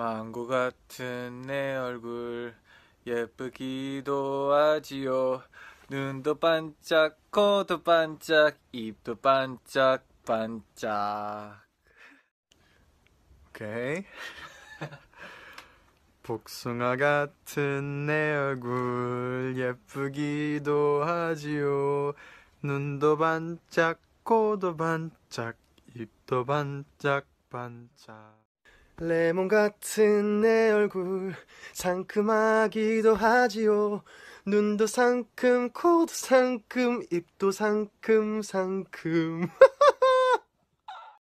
망고 같은 내 얼굴 예쁘기도 하지요 눈도 반짝 코도 반짝 입도 반짝 반짝 오케이 복숭아 같은 내 얼굴 예쁘기도 하지요 눈도 반짝 코도 반짝 입도 반짝 반짝 레몬 같은 내 얼굴 상큼하기도 하지요 눈도 상큼 코도 상큼 입도 상큼 상큼